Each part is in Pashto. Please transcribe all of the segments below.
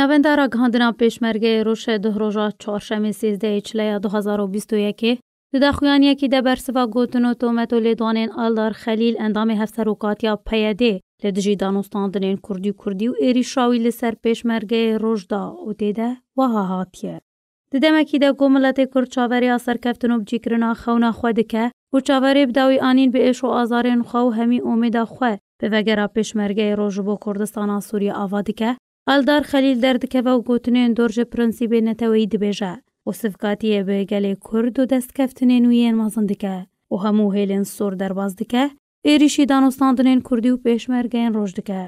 نویندارا گاندنا پێشمەرگەی ڕوشە دهڕۆژە چۆرشەمی سیزدە چلەیە 2021 دداخویان یەکی دە بەرسەوە گوتن و تۆمەت و لێدوانێن ئالدار خەلیل ئەندامی هەفسەرۆکاتیا پەیەدێ لە دژی دانوستاندنێن کوردی کوردی و ئێری شاوی لەسەر پێشمەرگەی ڕۆژدا و تێدە وەها هاتیە. ددەمەکی دە گۆمەڵەتی کورد چاوەریا سەرکەفتن و بجیکردنا خەونا خۆ دکە و چاوەرێ بداوی ئانین بە ئێش و ئازارێن خە و هەمی ئۆمێدا خوێ پێڤگەرا پێشمەرگەی ڕۆژ بۆ کوردستانا سووری ئاوا دکە ئالدار خەلیل دەردکەوە و گوتنێن دۆژە پرەنسی بێنەتەوەی دبێژە وسفکاتیە بێگەلێ کورد و دەستکەفتنێن و یەن مەزن دکە و هەموو هێلێن سۆر دەرباز دکە ئێریشی دانوستاندنێن کوردی و پێشمەرگەیان ڕۆژ دکە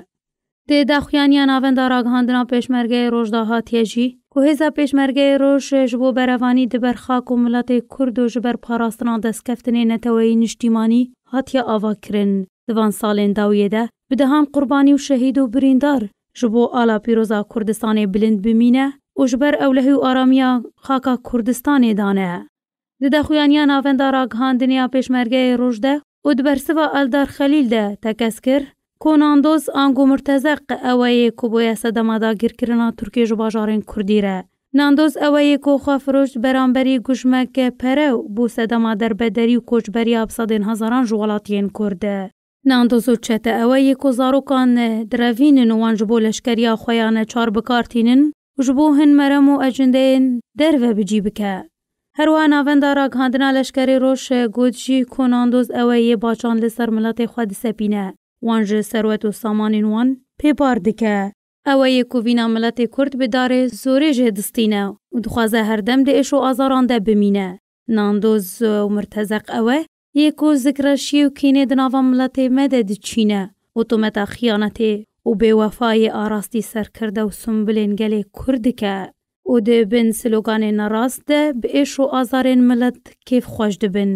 تێداخیانیان ئاوەندا ڕاگەهاندنا پێشمەرگەی ڕۆژداها تێژی و هێزا پێشمەرگەی ڕۆژێش بۆ بەرەوانی دبەرخاک و مڵەتی کورد و ژبەر پاراستنا دەستکەفتنێنەتەوەی نیشتیمانی هاتیە ئاواکردن دوان ساڵێن داویەدە بدەهام قوربانی و شەهید و بریندار ji bo ala pîroza Kurdistanê bilind bimîne û ji ber ewlehî û aramiya xaka Kurdistanê dane. Di dexuyaniya navenda ragihandiniya pêşmergeyê Rojde û di bersiva Eldar Xelîl de tekes kir, Konandoz Ango Murtezeq eweyê ku boye sedema dagirkirina Tirkiye ji bajarên Kurdî re. Nandoz eweyê ku xwe firoj beramberî gujmeke perew bû sedema derbederî û koçberiya bisadên hezaran ji welatiyên Kurd e. ناندو زوچته اوی کو زاروکان دراوین وان جبو لشکریا خویانه چار بکارتینن جبو هن مرم و اجندین درو بجی بکه هر وان اوندارا گاندنا لشکری روش گودجی کو ناندوز اوی باچان لسر ملت خود سپینه وان ج ثروت و سامان وان پی بار دکه اوی کو وینا ملت کرد بدار زوری ج دستینه و دخوازه هر دم د ایشو آزاران ده بمینه ناندوز و مرتزق اوه یەکۆ زکرەشی و کینێ دناوە مڵەتێ مەدە دچینە ئۆتۆمەتە خیانەتێ و بێوەفای ئاراستی سەرکردە و سمبلێن گەلێ کوردکە ئۆ دەبن سلۆگانێ نەڕاستە بێش و ئازارێن ملەت کێف خۆش دەبن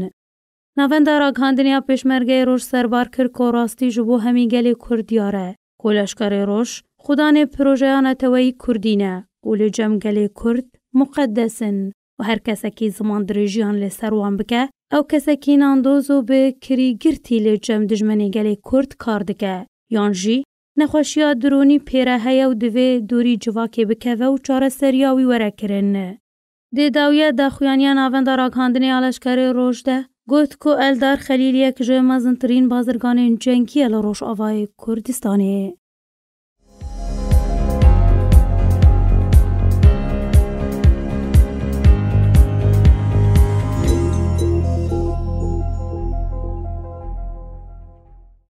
ناوەندە ڕاگەاندنیا پێشمەرگەی ڕۆژ سەربار کرد کۆ ڕاستی ژ بۆ هەمی گەلێ کوردیارە کۆلەشکەری ڕۆژ خودانێ پرۆژەیانەتەوەی کوردینە و لە جەمگەلێ کورد مقدەسن و هەر کەسەکی زمان درێژیان لێ سەروان بکە ئەو کەسێکی ناندۆز و بێ کریگرتی لێ جەم دژمنی گەلی کورد کار دکە یانژی نەخۆشییا درۆنی پێرە هەیە و دەوێ دووری جوواکێ بکەوە و چارە سەریاوی وەرەکردن دێداویە داخویانیان ناوەندا ڕاکاندنی ئالشکاری ڕۆژدە گوت کو ئەلدار خەلیلیە کژێ مەزنترین بازرگانên cengiyê li Rojavayê Kurdistanê